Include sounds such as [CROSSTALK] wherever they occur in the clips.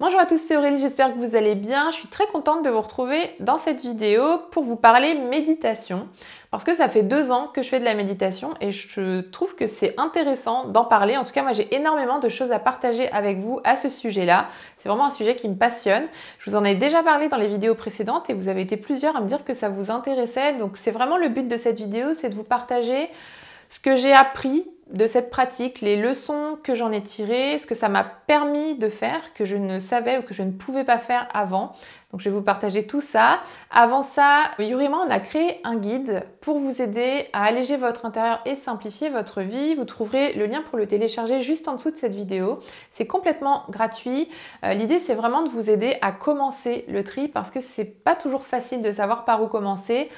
Bonjour à tous, c'est Aurélie, j'espère que vous allez bien. Je suis très contente de vous retrouver dans cette vidéo pour vous parler méditation. Parce que ça fait deux ans que je fais de la méditation et je trouve que c'est intéressant d'en parler. En tout cas, moi j'ai énormément de choses à partager avec vous à ce sujet-là. C'est vraiment un sujet qui me passionne. Je vous en ai déjà parlé dans les vidéos précédentes et vous avez été plusieurs à me dire que ça vous intéressait. Donc c'est vraiment le but de cette vidéo, c'est de vous partager ce que j'ai appris de cette pratique, les leçons que j'en ai tirées, ce que ça m'a permis de faire, que je ne savais ou que je ne pouvais pas faire avant. Donc je vais vous partager tout ça. Avant ça, Yurima, on a créé un guide pour vous aider à alléger votre intérieur et simplifier votre vie. Vous trouverez le lien pour le télécharger juste en dessous de cette vidéo. C'est complètement gratuit. Euh, l'idée, c'est vraiment de vous aider à commencer le tri parce que c'est pas toujours facile de savoir par où commencer.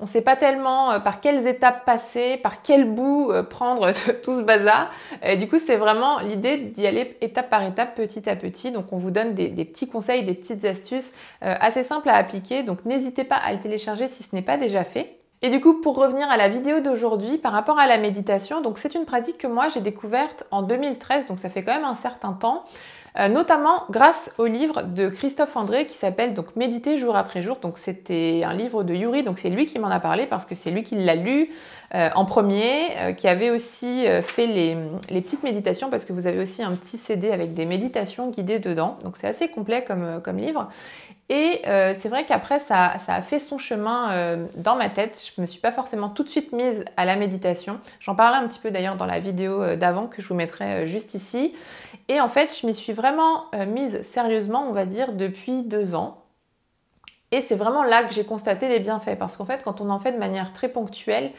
On ne sait pas tellement euh, par quelles étapes passer, par quel bout euh, prendre euh, [LAUGHS] tout ce bazar. Et du coup, c'est vraiment l'idée d'y aller étape par étape, petit à petit. Donc, on vous donne des, petits conseils, des petites astuces assez simples à appliquer. Donc, n'hésitez pas à les télécharger si ce n'est pas déjà fait. Et du coup, pour revenir à la vidéo d'aujourd'hui, par rapport à la méditation, donc c'est une pratique que moi j'ai découverte en 2013, donc ça fait quand même un certain temps. Euh, notamment grâce au livre de Christophe André qui s'appelle donc Méditer jour après jour. Donc c'était un livre de Yuri, donc c'est lui qui m'en a parlé parce que c'est lui qui l'a lu euh, en premier, euh, qui avait aussi fait les, petites méditations parce que vous avez aussi un petit CD avec des méditations guidées dedans. Donc c'est assez complet comme, comme livre. Et euh, c'est vrai qu'après, ça, a fait son chemin euh, dans ma tête. Je ne me suis pas forcément tout de suite mise à la méditation. J'en parlais un petit peu d'ailleurs dans la vidéo euh, d'avant que je vous mettrai juste ici. Et en fait, je m'y suis vraiment mise sérieusement, on va dire, depuis deux ans. Et c'est vraiment là que j'ai constaté les bienfaits. Parce qu'en fait, quand on en fait de manière très ponctuelle,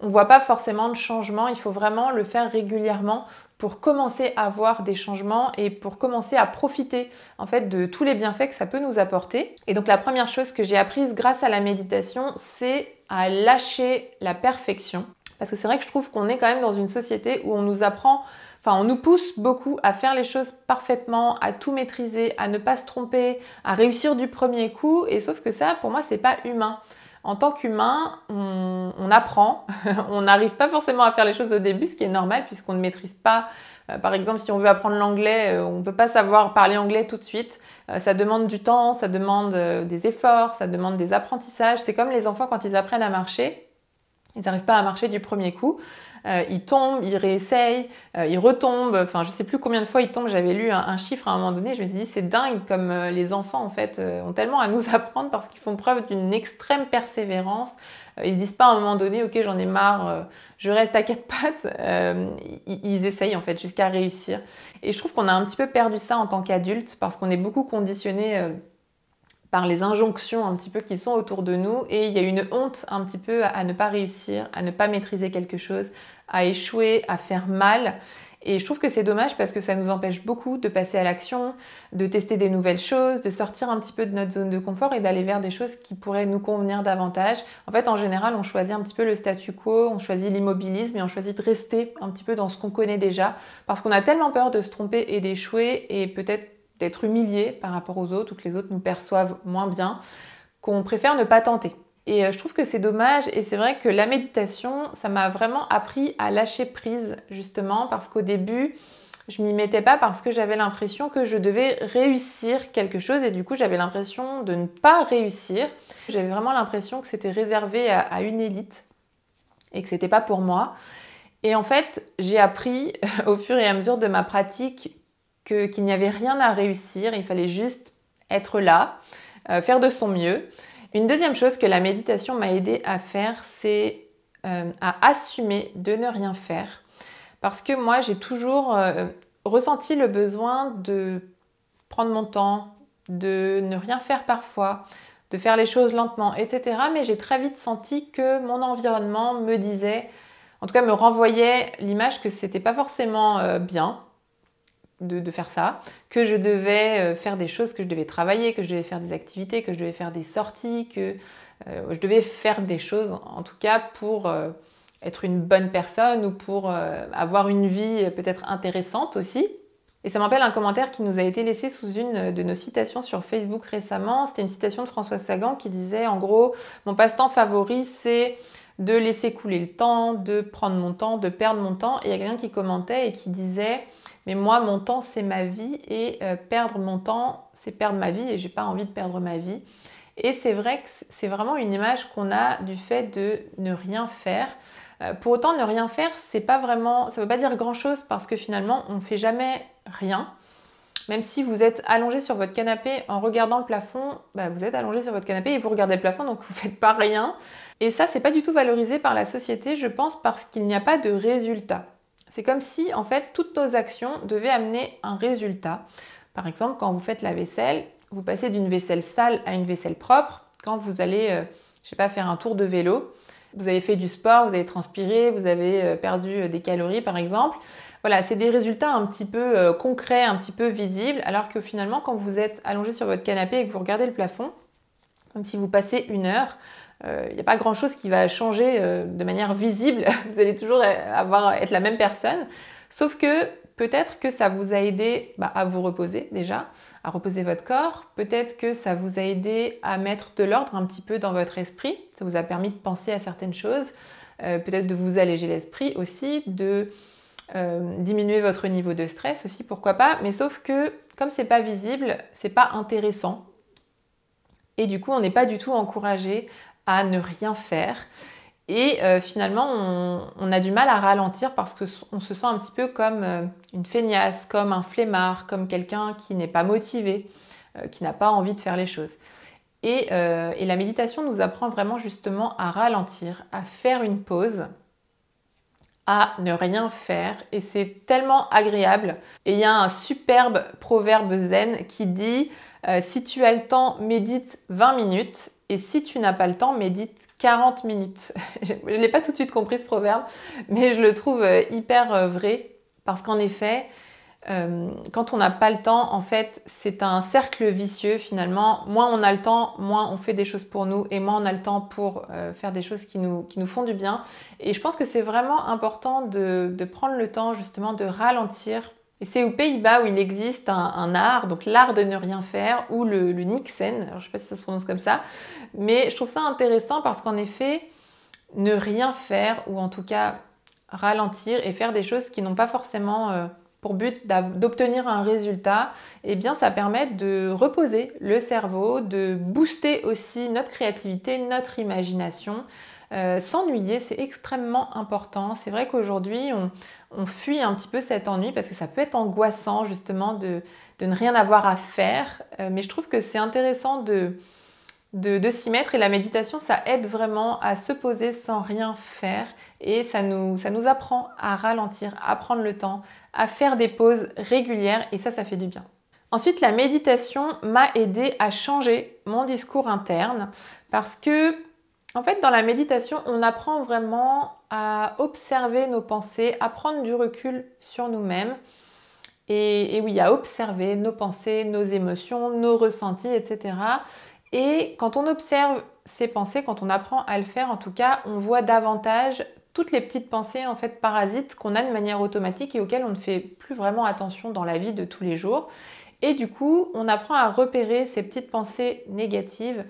on ne voit pas forcément de changement, il faut vraiment le faire régulièrement pour commencer à voir des changements et pour commencer à profiter en fait de tous les bienfaits que ça peut nous apporter. Et donc la première chose que j'ai apprise grâce à la méditation, c'est à lâcher la perfection. Parce que c'est vrai que je trouve qu'on est quand même dans une société où on nous apprend, enfin on nous pousse beaucoup à faire les choses parfaitement, à tout maîtriser, à ne pas se tromper, à réussir du premier coup. Et sauf que ça, pour moi, c'est pas humain en tant qu'humain, on, apprend, [LAUGHS] on n'arrive pas forcément à faire les choses au début, ce qui est normal puisqu'on ne maîtrise pas. Euh, par exemple, si on veut apprendre l'anglais, euh, on ne peut pas savoir parler anglais tout de suite. Euh, ça demande du temps, ça demande des efforts, ça demande des apprentissages. C'est comme les enfants quand ils apprennent à marcher. Ils n'arrivent pas à marcher du premier coup. Ils euh, il tombe, il réessaye, retombent. Euh, il retombe. Enfin, je sais plus combien de fois ils tombe. J'avais lu un, chiffre à un moment donné. Je me suis dit, c'est dingue comme euh, les enfants, en fait, ont tellement à nous [LAUGHS] apprendre parce qu'ils font preuve d'une extrême persévérance. Ils se disent pas à un moment donné, ok, j'en ai marre, je reste à quatre [LAUGHS] pattes. Ils, essayent en fait jusqu'à réussir. Et je trouve qu'on a un petit peu perdu ça en tant qu'adulte parce qu'on est beaucoup conditionné les injonctions un petit peu qui sont autour de nous et il y a une honte un petit peu à, à ne pas réussir, à ne pas maîtriser quelque chose, à échouer, à faire mal. Et je trouve que c'est dommage parce que ça nous empêche beaucoup de passer à l'action, de tester des nouvelles choses, de sortir un petit peu de notre zone de confort et d'aller vers des choses qui pourraient nous convenir davantage. En fait, en général, on choisit un petit peu le statu quo, on choisit l'immobilisme et on choisit de rester un petit peu dans ce qu'on connaît déjà parce qu'on a tellement peur de se tromper et d'échouer et peut-être d'être humilié par rapport aux autres ou que les autres nous perçoivent moins bien, qu'on préfère ne pas tenter. Et euh, je trouve que c'est dommage et c'est vrai que la méditation, ça m'a vraiment appris à lâcher prise justement parce qu'au début, je m'y mettais pas parce que j'avais l'impression que je devais réussir quelque chose et du coup j'avais l'impression de ne pas réussir. J'avais vraiment l'impression que c'était réservé à, à, une élite et que c'était pas pour moi. Et en fait, j'ai appris [LAUGHS] au fur et à mesure de ma pratique qu'il n'y avait rien à réussir, il fallait juste être là, euh, faire de son mieux. Une deuxième chose que la méditation m'a aidée à faire, c'est euh, à assumer de ne rien faire. Parce que moi, j'ai toujours euh, ressenti le besoin de prendre mon temps, de ne rien faire parfois, de faire les choses lentement, etc. Mais j'ai très vite senti que mon environnement me disait, en tout cas me renvoyait l'image que c'était pas forcément bien, de, faire ça, que je devais euh, faire des choses, que je devais travailler, que je devais faire des activités, que je devais faire des sorties, que euh, je devais faire des choses en tout cas pour euh, être une bonne personne ou pour avoir une vie peut-être intéressante aussi. Et ça m'appelle un commentaire qui nous a été laissé sous une de nos citations sur Facebook récemment. C'était une citation de François Sagan qui disait en gros Mon passe-temps favori, c'est de laisser couler le temps, de prendre mon temps, de perdre mon temps. Et il y a quelqu'un qui commentait et qui disait mais moi, mon temps, c'est ma vie et euh, perdre mon temps, c'est perdre ma vie et j'ai pas envie de perdre ma vie. Et c'est vrai que c'est vraiment une image qu'on a du fait de ne rien faire. Euh, pour autant, ne rien faire, c'est pas vraiment, ça veut pas dire grand chose parce que finalement, on ne fait jamais rien. Même si vous êtes allongé sur votre canapé en regardant le plafond, bah, vous êtes allongé sur votre canapé et vous regardez le plafond, donc vous ne faites pas rien. Et ça, c'est pas du tout valorisé par la société, je pense, parce qu'il n'y a pas de résultat. C'est comme si en fait toutes nos actions devaient amener un résultat. Par exemple, quand vous faites la vaisselle, vous passez d'une vaisselle sale à une vaisselle propre. Quand vous allez, je euh, je sais pas, faire un tour de vélo, vous avez fait du sport, vous avez transpiré, vous avez euh, perdu euh, des calories par exemple. Voilà, c'est des résultats un petit peu concrets, un petit peu visibles, alors que finalement quand vous êtes allongé sur votre canapé et que vous regardez le plafond, comme si vous passez une heure, il euh, n'y a pas grand-chose qui va changer euh, de manière visible. [LAUGHS] Vous allez toujours euh, avoir, être la même personne. Sauf que peut-être que ça vous a aidé bah, à vous reposer déjà, à reposer votre corps. Peut-être que ça vous a aidé à mettre de l'ordre un petit peu dans votre esprit. Ça vous a permis de penser à certaines choses. peut-être de vous alléger l'esprit aussi, de diminuer votre niveau de stress aussi, pourquoi pas. Mais sauf que comme c'est pas visible, c'est pas intéressant. Et du coup, on n'est pas du tout encouragé à ne rien faire. Et euh, finalement, on, a du mal à ralentir parce qu'on se sent un petit peu comme euh, une feignasse, comme un flemmard, comme quelqu'un qui n'est pas motivé, euh, qui n'a pas envie de faire les choses. Et, et, la méditation nous apprend vraiment justement à ralentir, à faire une pause, à ne rien faire. Et c'est tellement agréable. Et il y a un superbe proverbe zen qui dit si tu as le temps, médite 20 minutes et si tu n'as pas le temps, médite 40 minutes. [LAUGHS] je n'ai l'ai pas tout de suite compris ce proverbe, mais je le trouve euh, hyper euh, vrai parce qu'en effet, euh, quand on n'a pas le temps, en fait, c'est un cercle vicieux finalement. Moins on a le temps, moins on fait des choses pour nous et moins on a le temps pour faire des choses qui nous, font du bien. Et je pense que c'est vraiment important de, de prendre le temps justement de ralentir et c'est aux Pays-Bas où il existe un, art, donc l'art de ne rien faire, ou le, Nixen, je ne sais pas si ça se prononce comme ça, mais je trouve ça intéressant parce qu'en effet, ne rien faire, ou en tout cas ralentir et faire des choses qui n'ont pas forcément euh, pour but d'obtenir un résultat, eh bien ça permet de reposer le cerveau, de booster aussi notre créativité, notre imagination, euh, s'ennuyer, c'est extrêmement important. C'est vrai qu'aujourd'hui, on, fuit un petit peu cet ennui parce que ça peut être angoissant justement de, ne rien avoir à faire. Euh, mais je trouve que c'est intéressant de, de, s'y mettre et la méditation, ça aide vraiment à se poser sans rien faire et ça nous, ça nous apprend à ralentir, à prendre le temps, à faire des pauses régulières et ça, ça fait du bien. Ensuite, la méditation m'a aidé à changer mon discours interne parce que en fait, dans la méditation, on apprend vraiment à observer nos pensées, à prendre du recul sur nous-mêmes. Et, oui, à observer nos pensées, nos émotions, nos ressentis, etc. Et quand on observe ces pensées, quand on apprend à le faire, en tout cas, on voit davantage toutes les petites pensées en fait parasites qu'on a de manière automatique et auxquelles on ne fait plus vraiment attention dans la vie de tous les jours. Et du coup, on apprend à repérer ces petites pensées négatives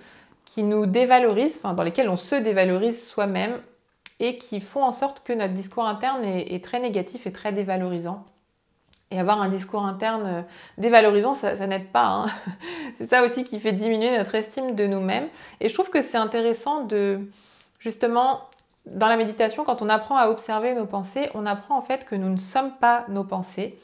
qui nous dévalorisent, dans lesquelles on se dévalorise soi-même et qui font en sorte que notre discours interne est, très négatif et très dévalorisant. Et avoir un discours interne euh, dévalorisant, ça, n'aide pas. Hein. [LAUGHS] c'est ça aussi qui fait diminuer notre estime de nous-mêmes. Et je trouve que c'est intéressant de, justement, dans la méditation, quand on apprend à observer nos pensées, on apprend en fait que nous ne sommes pas nos pensées,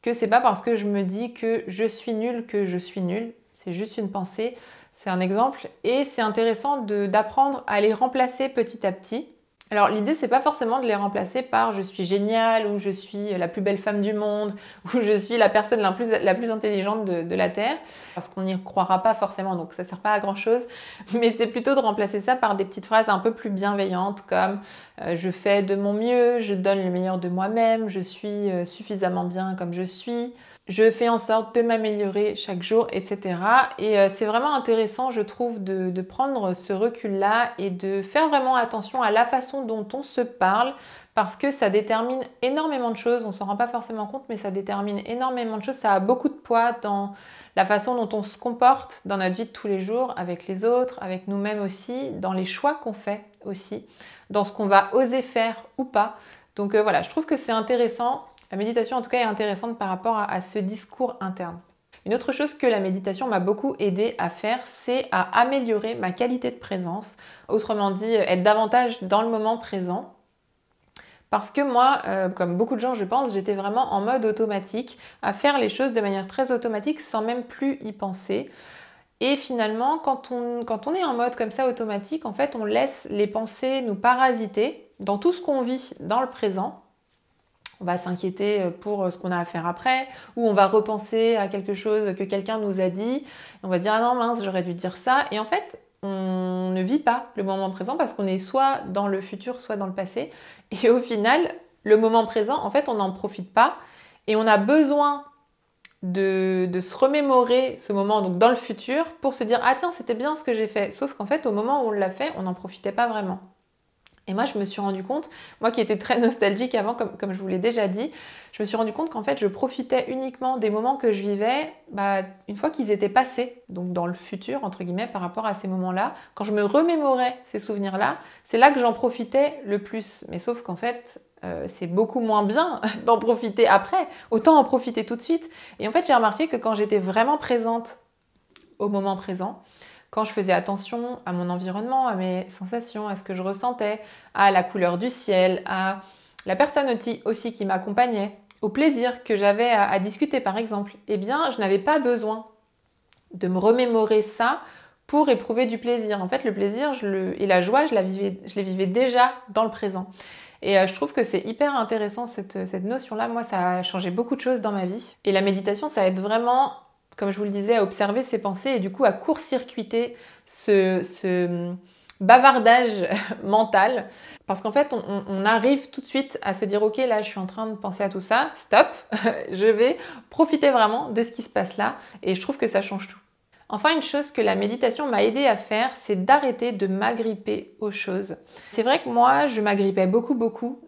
que c'est pas parce que je me dis que je suis nulle que je suis nulle. c'est juste une pensée, c'est un exemple. Et c'est intéressant d'apprendre à les remplacer petit à petit. Alors l'idée c'est pas forcément de les remplacer par je suis géniale ou je suis la plus belle femme du monde [LAUGHS] ou je suis la personne la plus, intelligente de, la Terre parce qu'on n'y croira pas forcément donc ça sert pas à grand chose [LAUGHS] mais c'est plutôt de remplacer ça par des petites phrases un peu plus bienveillantes comme euh, je fais de mon mieux, je donne le meilleur de moi-même, je suis euh, suffisamment bien comme je suis je fais en sorte de m'améliorer chaque jour, etc. Et euh, c'est vraiment intéressant, je trouve, de, prendre ce recul-là et de faire vraiment attention à la façon dont on se parle, parce que ça détermine énormément de choses, on s'en rend pas forcément compte, mais ça détermine énormément de choses, ça a beaucoup de poids dans la façon dont on se comporte dans notre vie de tous les jours, avec les autres, avec nous-mêmes aussi, dans les choix qu'on fait aussi, dans ce qu'on va oser faire ou pas. Donc euh, voilà, je trouve que c'est intéressant la méditation en tout cas est intéressante par rapport à, ce discours interne. Une autre chose que la méditation m'a beaucoup aidée à faire, c'est à améliorer ma qualité de présence, autrement dit euh, être davantage dans le moment présent parce que moi, euh, comme beaucoup de gens, je pense, j'étais vraiment en mode automatique, à faire les choses de manière très automatique sans même plus y penser. Et finalement, quand on, quand on est en mode comme ça automatique, en fait, on laisse les pensées nous parasiter dans tout ce qu'on vit dans le présent on va s'inquiéter euh, pour euh, ce qu'on a à faire après, ou on va repenser à quelque chose que quelqu'un nous a dit, on va dire ah non mince j'aurais dû dire ça, et en fait on ne vit pas le moment présent parce qu'on est soit dans le futur, soit dans le passé, et au final le moment présent en fait on n'en profite pas, et on a besoin de, se remémorer ce moment donc dans le futur pour se dire ah tiens c'était bien ce que j'ai fait, sauf qu'en fait au moment où on l'a fait on n'en profitait pas vraiment. Et moi, je me suis rendu compte, moi qui étais très nostalgique avant, comme, je vous l'ai déjà dit, je me suis rendu compte qu'en fait, je profitais uniquement des moments que je vivais bah, une fois qu'ils étaient passés, donc dans le futur, entre guillemets, par rapport à ces moments-là. Quand je me remémorais ces souvenirs-là, c'est là que j'en profitais le plus. Mais sauf qu'en fait, euh, c'est beaucoup moins bien [LAUGHS] d'en profiter après, autant en profiter tout de suite. Et en fait, j'ai remarqué que quand j'étais vraiment présente au moment présent, quand je faisais attention à mon environnement, à mes sensations, à ce que je ressentais, à la couleur du ciel, à la personne aussi qui m'accompagnait, au plaisir que j'avais à, discuter par exemple, eh bien je n'avais pas besoin de me remémorer ça pour éprouver du plaisir. En fait, le plaisir et la joie, je, les vivais déjà dans le présent. Et euh, je trouve que c'est hyper intéressant cette, cette notion-là. Moi, ça a changé beaucoup de choses dans ma vie. Et la méditation, ça aide vraiment comme je vous le disais, à observer ses pensées et du coup à court-circuiter ce, hum, bavardage [LAUGHS] mental. Parce qu'en fait, on, arrive tout de suite à se dire, ok, là, je suis en train de penser à tout ça, stop, [LAUGHS] je vais profiter vraiment de ce qui se passe là. Et je trouve que ça change tout. Enfin, une chose que la méditation m'a aidé à faire, c'est d'arrêter de m'agripper aux choses. C'est vrai que moi, je m'agrippais beaucoup, beaucoup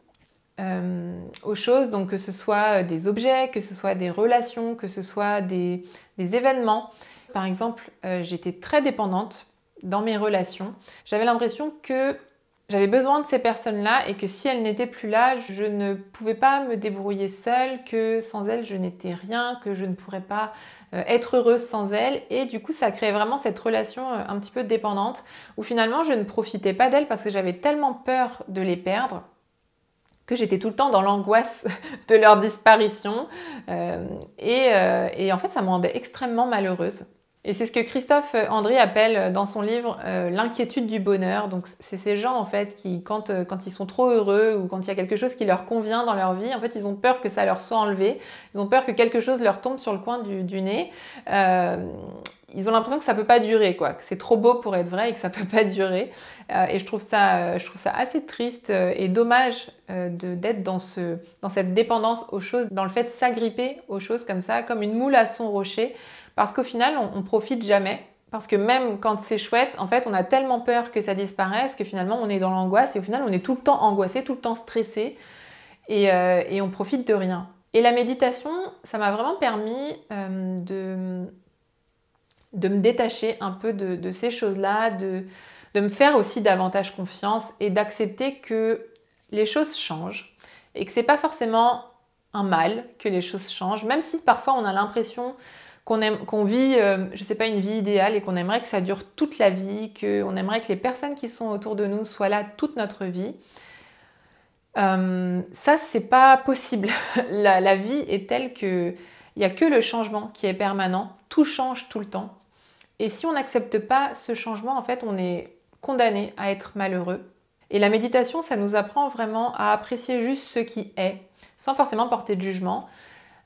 hum, aux choses, donc que ce soit des objets, que ce soit des relations, que ce soit des, les événements. Par exemple, euh, j'étais très dépendante dans mes relations. J'avais l'impression que j'avais besoin de ces personnes-là et que si elles n'étaient plus là, je ne pouvais pas me débrouiller seule, que sans elles, je n'étais rien, que je ne pourrais pas euh, être heureuse sans elles. Et du coup, ça créait vraiment cette relation euh, un petit peu dépendante où finalement, je ne profitais pas d'elles parce que j'avais tellement peur de les perdre que j'étais tout le temps dans l'angoisse [LAUGHS] de leur disparition. Euh, et, euh, et, en fait, ça me rendait extrêmement malheureuse. Et c'est ce que Christophe euh, André appelle euh, dans son livre euh, l'inquiétude du bonheur. Donc c'est ces gens en fait qui, quand, quand, ils sont trop heureux ou quand il y a quelque chose qui leur convient dans leur vie, en fait ils ont peur que ça leur soit enlevé, ils ont peur que quelque chose leur tombe sur le coin du, nez. ils ont l'impression que ça ne peut pas durer, quoi, que c'est trop beau pour être vrai et que ça peut pas durer. et je trouve, ça, je trouve ça assez triste et dommage d'être dans, dans cette dépendance aux choses, dans le fait de s'agripper aux choses comme ça, comme une moule à son rocher. Parce qu'au final, on, ne profite jamais. Parce que même quand c'est chouette, en fait, on a tellement peur que ça disparaisse que finalement, on est dans l'angoisse et au final, on est tout le temps angoissé, tout le temps stressé et, euh, et on profite de rien. Et la méditation, ça m'a vraiment permis euh, de, me détacher un peu de, ces choses-là, de, de me faire aussi davantage confiance et d'accepter que les choses changent et que c'est pas forcément un mal que les choses changent, même si parfois on a l'impression qu'on qu'on vit, euh, je ne sais pas, une vie idéale et qu'on aimerait que ça dure toute la vie, qu'on aimerait que les personnes qui sont autour de nous soient là toute notre vie. Euh, ça, c'est pas possible. [LAUGHS] la, vie est telle que il n'y a que le changement qui est permanent. Tout change tout le temps. Et si on n'accepte pas ce changement, en fait, on est condamné à être malheureux. Et la méditation, ça nous apprend vraiment à apprécier juste ce qui est, sans forcément porter de jugement.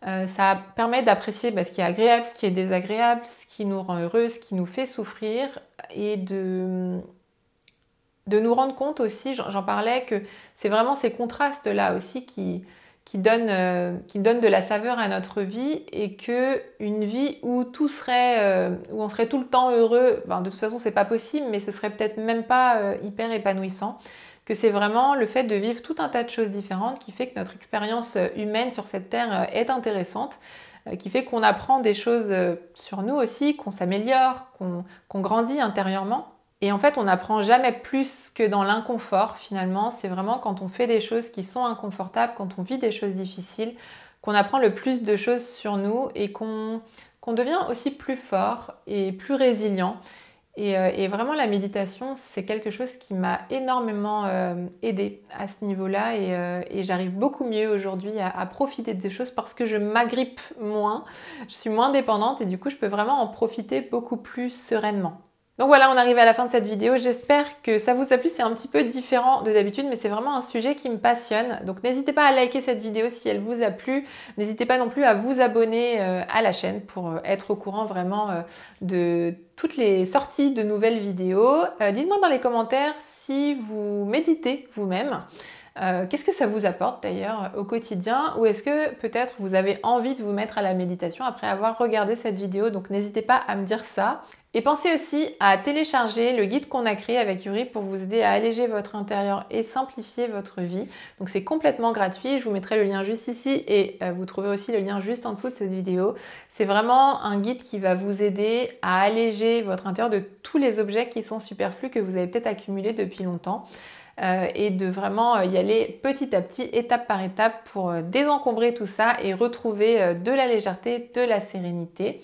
Euh, ça permet d'apprécier bah, ce qui est agréable, ce qui est désagréable, ce qui nous rend heureux, ce qui nous fait souffrir et de, nous rendre compte aussi, j'en parlais, que c'est vraiment ces contrastes-là aussi euh, qui, donnent, de la saveur à notre vie et que une vie où euh, où on serait tout le temps heureux, ben, de toute façon c'est pas possible, mais ce serait peut-être même pas hyper épanouissant que c'est vraiment le fait de vivre tout un tas de choses différentes qui fait que notre expérience euh, humaine sur cette Terre euh, est intéressante, euh, qui fait qu'on apprend des choses sur nous aussi, qu'on s'améliore, qu'on grandit intérieurement. Et en fait, on n'apprend jamais plus que dans l'inconfort finalement. C'est vraiment quand on fait des choses qui sont inconfortables, quand on vit des choses difficiles, qu'on apprend le plus de choses sur nous et qu'on devient aussi plus fort et plus résilient. Euh, et, vraiment, la méditation, c'est quelque chose qui m'a énormément euh, aidée à ce niveau-là. Et, euh, j'arrive beaucoup mieux aujourd'hui à, profiter des choses parce que je m'agrippe moins, je suis moins dépendante et du coup, je peux vraiment en profiter beaucoup plus sereinement. Donc voilà, on arrive à la fin de cette vidéo. J'espère que ça vous a plu. C'est un petit peu différent de d'habitude, mais c'est vraiment un sujet qui me passionne. Donc n'hésitez pas à liker cette vidéo si elle vous a plu. N'hésitez pas non plus à vous abonner euh, à la chaîne pour euh, être au courant vraiment euh, de toutes les sorties de nouvelles vidéos. Dites-moi dans les commentaires si vous méditez vous-même. Qu'est-ce que ça vous apporte d'ailleurs au quotidien ou est-ce que peut-être vous avez envie de vous mettre à la méditation après avoir regardé cette vidéo Donc n'hésitez pas à me dire ça. Et pensez aussi à télécharger le guide qu'on a créé avec Yuri pour vous aider à alléger votre intérieur et simplifier votre vie. Donc c'est complètement gratuit, je vous mettrai le lien juste ici et euh, vous trouverez aussi le lien juste en dessous de cette vidéo. C'est vraiment un guide qui va vous aider à alléger votre intérieur de tous les objets qui sont superflus que vous avez peut-être accumulés depuis longtemps. Euh, et de vraiment euh, y aller petit à petit, étape par étape, pour désencombrer tout ça et retrouver de la légèreté, de la sérénité.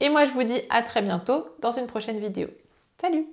Et moi, je vous dis à très bientôt dans une prochaine vidéo. Salut